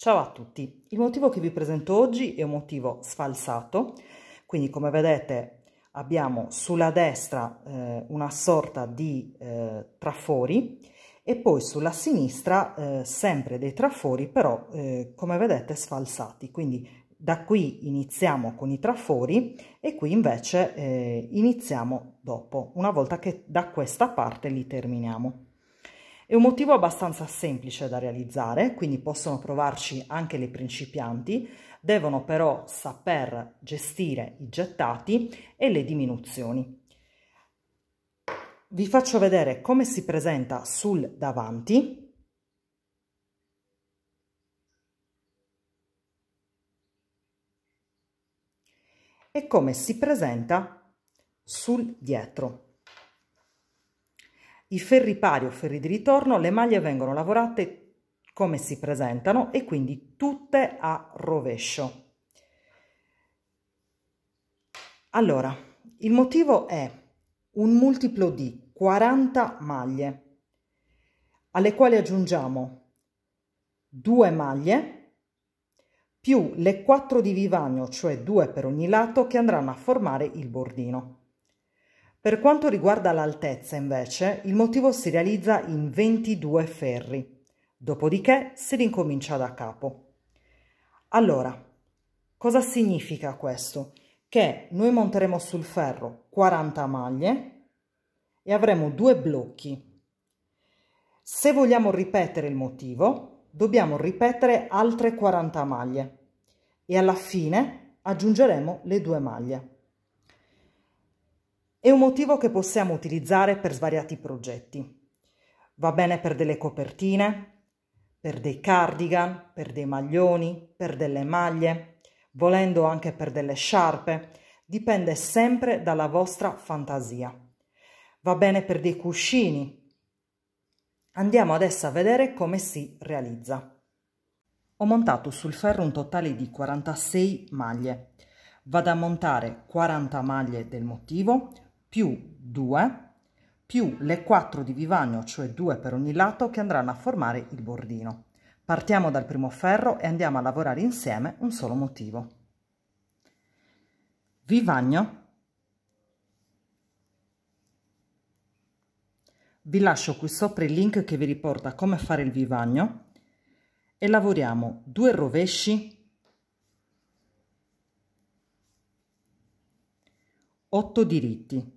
Ciao a tutti, il motivo che vi presento oggi è un motivo sfalsato, quindi come vedete abbiamo sulla destra eh, una sorta di eh, trafori e poi sulla sinistra eh, sempre dei trafori però eh, come vedete sfalsati, quindi da qui iniziamo con i trafori e qui invece eh, iniziamo dopo, una volta che da questa parte li terminiamo. È un motivo abbastanza semplice da realizzare, quindi possono provarci anche le principianti, devono però saper gestire i gettati e le diminuzioni. Vi faccio vedere come si presenta sul davanti. e come si presenta sul dietro. I ferri pari o ferri di ritorno, le maglie vengono lavorate come si presentano e quindi tutte a rovescio. Allora, il motivo è un multiplo di 40 maglie, alle quali aggiungiamo 2 maglie più le 4 di vivagno, cioè 2 per ogni lato, che andranno a formare il bordino. Per quanto riguarda l'altezza, invece, il motivo si realizza in 22 ferri, dopodiché si ricomincia da capo. Allora, cosa significa questo? Che noi monteremo sul ferro 40 maglie e avremo due blocchi. Se vogliamo ripetere il motivo, dobbiamo ripetere altre 40 maglie e alla fine aggiungeremo le due maglie. È un motivo che possiamo utilizzare per svariati progetti. Va bene per delle copertine, per dei cardigan, per dei maglioni, per delle maglie, volendo anche per delle sciarpe, dipende sempre dalla vostra fantasia. Va bene per dei cuscini. Andiamo adesso a vedere come si realizza. Ho montato sul ferro un totale di 46 maglie. Vado a montare 40 maglie del motivo, più 2 più le 4 di vivagno, cioè 2 per ogni lato, che andranno a formare il bordino. Partiamo dal primo ferro e andiamo a lavorare insieme un solo motivo. Vivagno, vi lascio qui sopra il link che vi riporta come fare il vivagno e lavoriamo due rovesci, 8 diritti.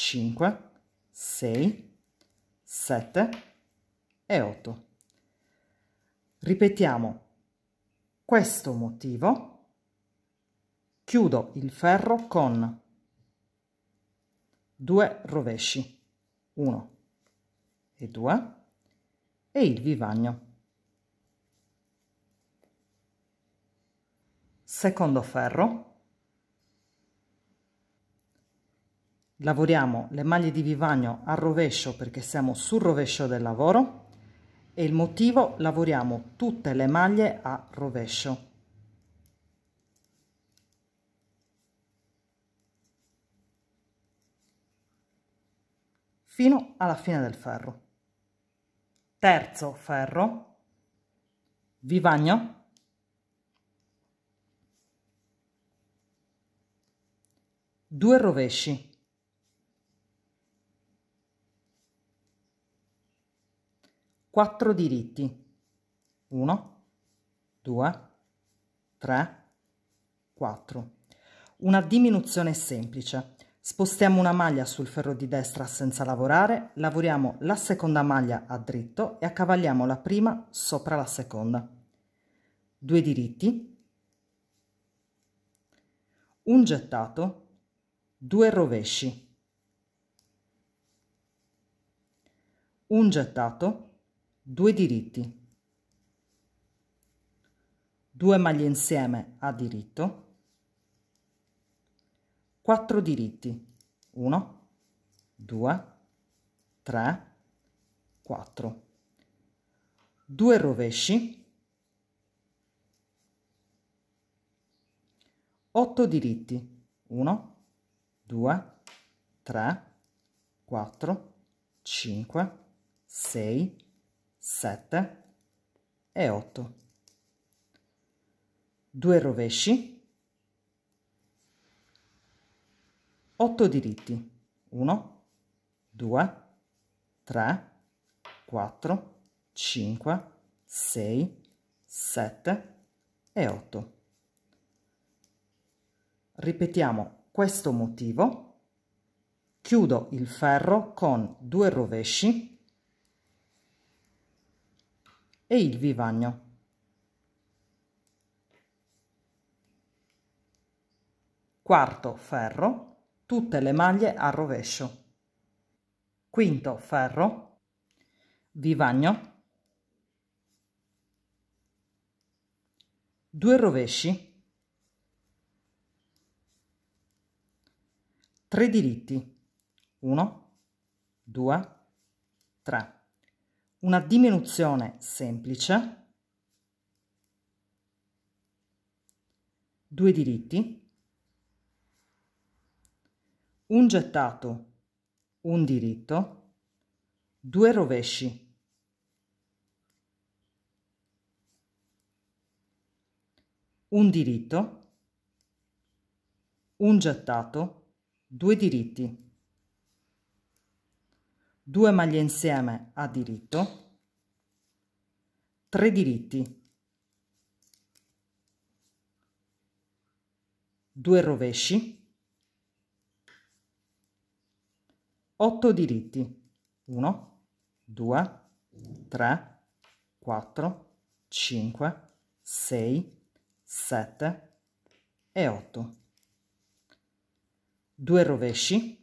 5, 6, 7 e 8. Ripetiamo questo motivo, chiudo il ferro con due rovesci, 1 e 2, e il vivagno. Secondo ferro, lavoriamo le maglie di vivagno a rovescio perché siamo sul rovescio del lavoro e il motivo lavoriamo tutte le maglie a rovescio fino alla fine del ferro terzo ferro vivagno due rovesci 4 diritti 1 2 3 4 una diminuzione semplice spostiamo una maglia sul ferro di destra senza lavorare lavoriamo la seconda maglia a dritto e accavalliamo la prima sopra la seconda Due diritti un gettato 2 rovesci un gettato due diritti, due maglie insieme a diritto, quattro diritti, 1, 2, 3, 4, due rovesci, 8 diritti, 1, 2, 3, 4, 5, 6, 7 e 8 2 rovesci 8 diritti 1 2 3 4 5 6 7 e 8 ripetiamo questo motivo chiudo il ferro con due rovesci e il vivagno. Quarto ferro, tutte le maglie a rovescio. Quinto ferro, vivagno, due rovesci, tre diritti, uno, due, tre una diminuzione semplice, due diritti, un gettato, un diritto, due rovesci. un diritto, un gettato, due diritti due maglie insieme a diritto tre diritti due rovesci otto diritti 1 2 3 4 5 6 7 e 8 due rovesci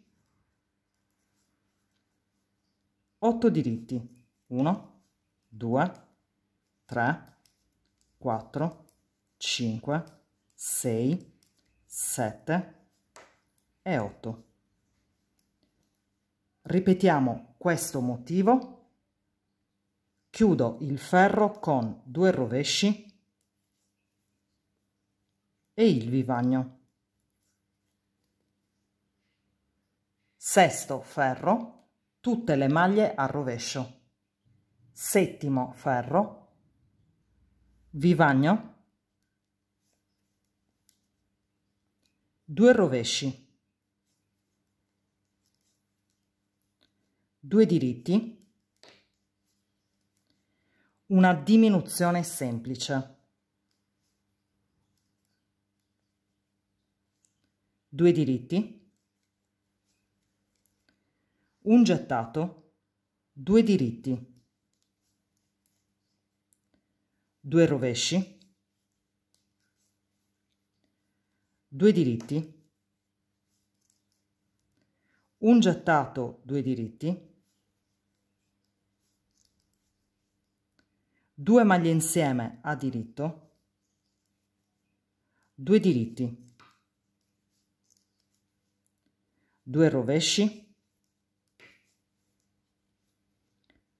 8 diritti 1 2 3 4 5 6 7 e 8 ripetiamo questo motivo chiudo il ferro con due rovesci e il vivagno sesto ferro tutte le maglie al rovescio. Settimo ferro, vivagno, due rovesci, due diritti, una diminuzione semplice, due diritti, un gettato, due diritti, due rovesci, due diritti, un gettato, due diritti, due maglie insieme a diritto, due diritti, due rovesci,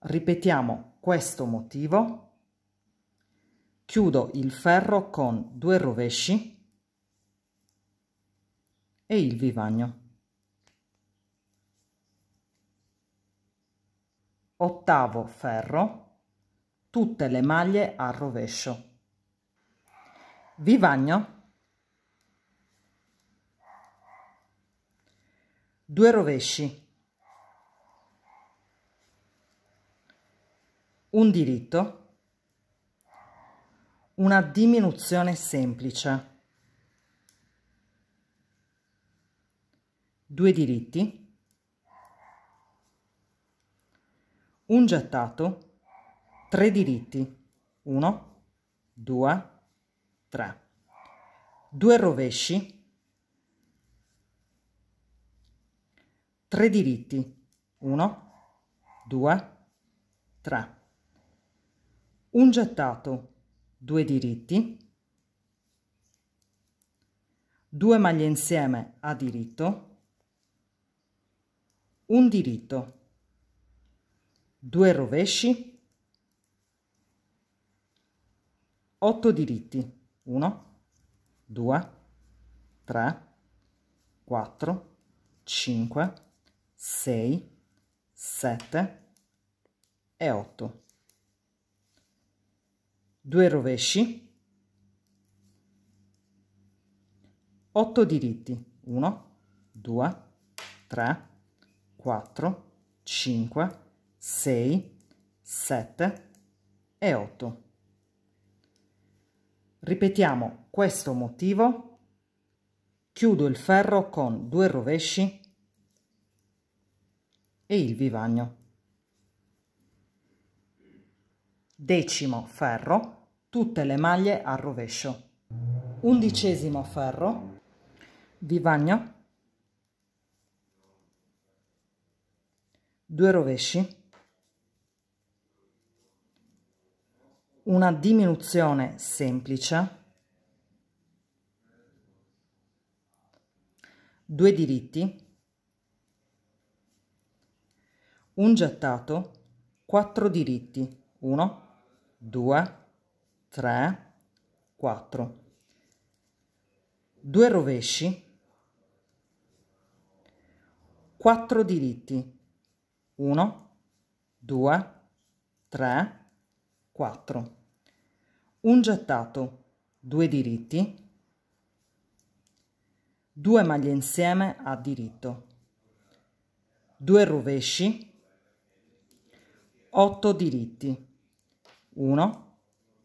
Ripetiamo questo motivo, chiudo il ferro con due rovesci e il vivagno. Ottavo ferro, tutte le maglie a rovescio. Vivagno. Due rovesci un diritto, una diminuzione semplice, due diritti, un gettato, tre diritti, uno, due, tre, due rovesci, tre diritti, 1, 2, 3 un gettato, due diritti, due maglie insieme a diritto, un diritto, due rovesci, otto diritti, 1, 2, 3, 4, 5, 6, 7 e 8 due rovesci 8 diritti 1 2 3 4 5 6 7 e 8 ripetiamo questo motivo chiudo il ferro con due rovesci e il vivagno decimo ferro tutte le maglie al rovescio undicesimo ferro vivagna due rovesci una diminuzione semplice due diritti un gettato quattro diritti uno, due, 3, 4, Due rovesci, quattro diritti, 1, 2, 3, 4, un gettato, due diritti, due maglie insieme a diritto, due rovesci, otto diritti, 1,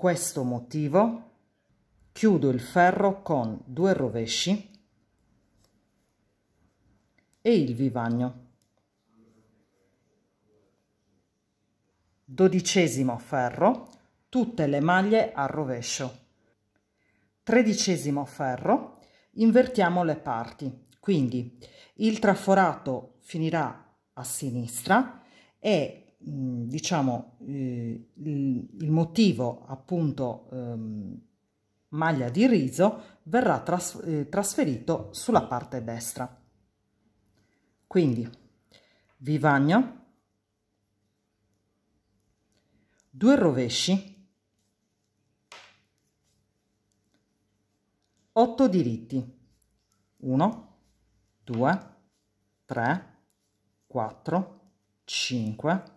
questo motivo chiudo il ferro con due rovesci e il vivagno dodicesimo ferro tutte le maglie a rovescio tredicesimo ferro invertiamo le parti quindi il traforato finirà a sinistra e Mm, diciamo eh, il, motivo appunto ehm, maglia di riso verrà tras eh, trasferito sulla parte destra quindi vivagno due rovesci 8 diritti 1 2 3 4 5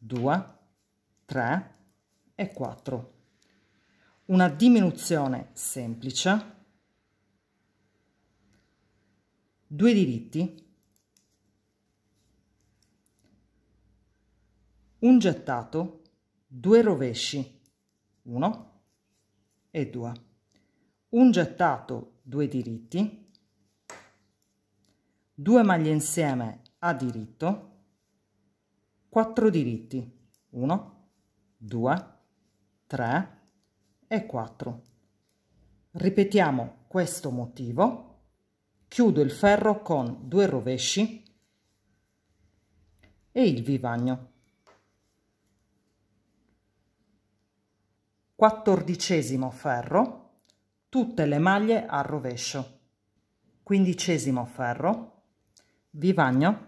2, 3 e 4. Una diminuzione semplice, due diritti, un gettato, due rovesci, 1 e 2. Un gettato, due diritti, due maglie insieme a diritto, 4 diritti 1 2 3 e 4 ripetiamo questo motivo chiudo il ferro con due rovesci e il vivagno quattordicesimo ferro tutte le maglie a rovescio quindicesimo ferro vivagno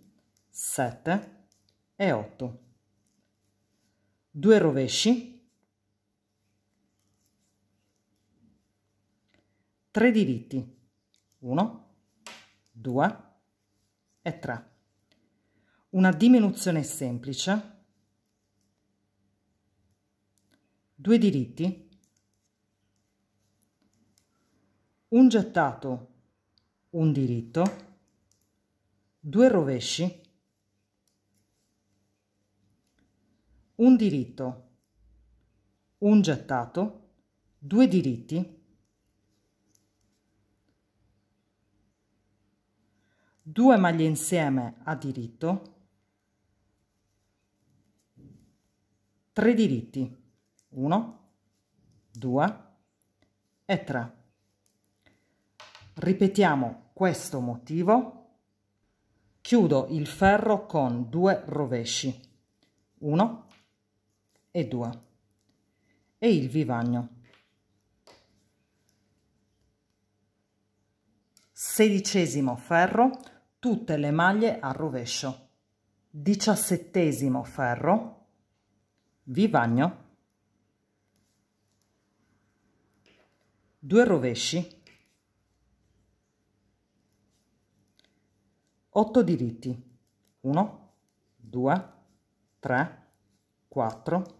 7 e 8. due rovesci, 3 diritti, 1, 2 e 3. Una diminuzione semplice, 2 diritti, un gettato, un diritto, due rovesci, un diritto, un gettato, due diritti, due maglie insieme a diritto, tre diritti, uno, due e tre. Ripetiamo questo motivo, chiudo il ferro con due rovesci, 1, e 2 e il vivagno 16 ferro tutte le maglie a rovescio 17 ferro vivagno 2 rovesci 8 diritti 1 2 3 4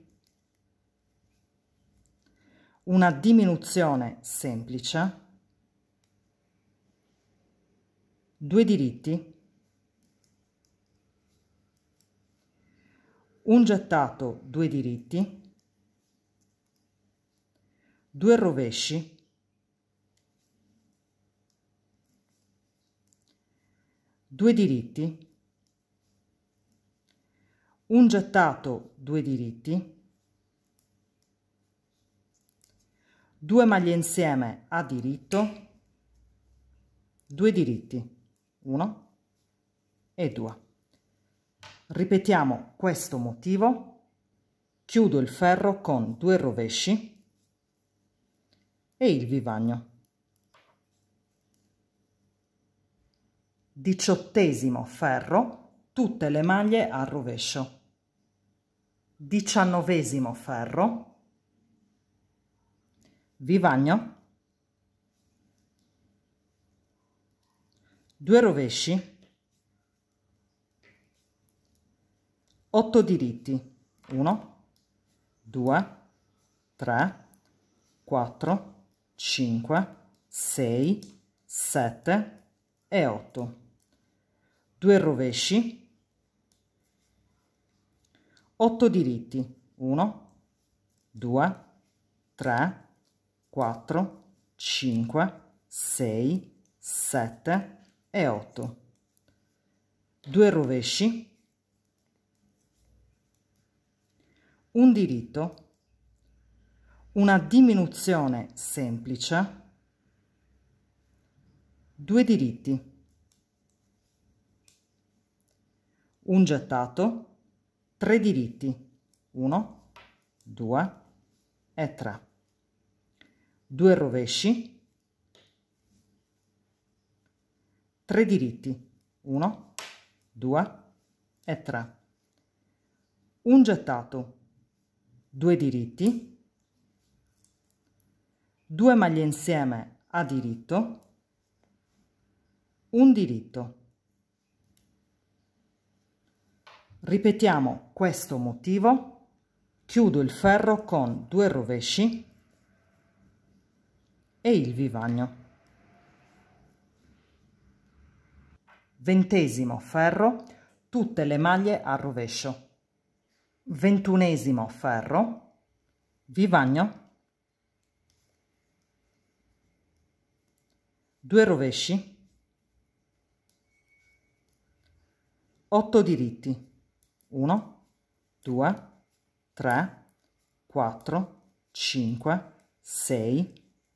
una diminuzione semplice, due diritti, un gettato, due diritti, due rovesci, due diritti, un gettato, due diritti, 2 maglie insieme a diritto 2 diritti 1 e 2 ripetiamo questo motivo chiudo il ferro con due rovesci e il vivagno diciottesimo ferro tutte le maglie al rovescio diciannovesimo ferro vivagno, 2 rovesci, otto diritti, 1, 2, 3, 4, 5, 6, 7 e 8. due rovesci, otto diritti, 1, 2, 3, 4, 5, 6, 7 e 8. 2 rovesci, un diritto, una diminuzione semplice, due diritti, un gettato, tre diritti, 1, 2 e 3 due rovesci tre diritti 1 2 e 3 un gettato due diritti due maglie insieme a diritto un diritto ripetiamo questo motivo chiudo il ferro con due rovesci e il vivagno. Ventesimo ferro, tutte le maglie a rovescio. Ventunesimo ferro, vivagno, due rovesci, otto diritti, 1, 2, 3, 4, 5, 6,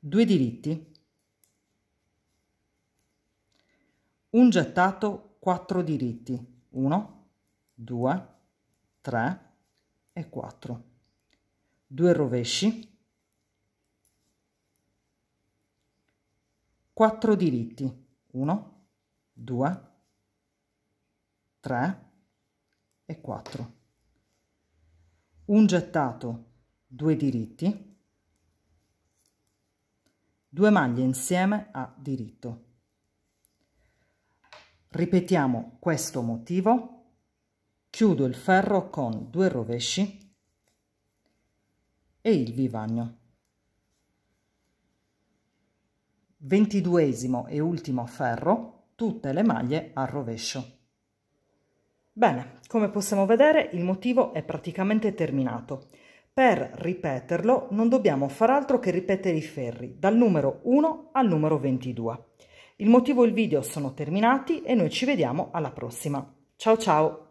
due diritti, un gettato, quattro diritti, 1, 2, 3 e 4, due rovesci, quattro diritti 1 2 3 e 4 un gettato due diritti due maglie insieme a diritto ripetiamo questo motivo chiudo il ferro con due rovesci e il vivagno ventiduesimo e ultimo ferro tutte le maglie a rovescio bene come possiamo vedere il motivo è praticamente terminato per ripeterlo non dobbiamo far altro che ripetere i ferri dal numero 1 al numero 22. Il motivo e il video sono terminati e noi ci vediamo alla prossima. Ciao ciao!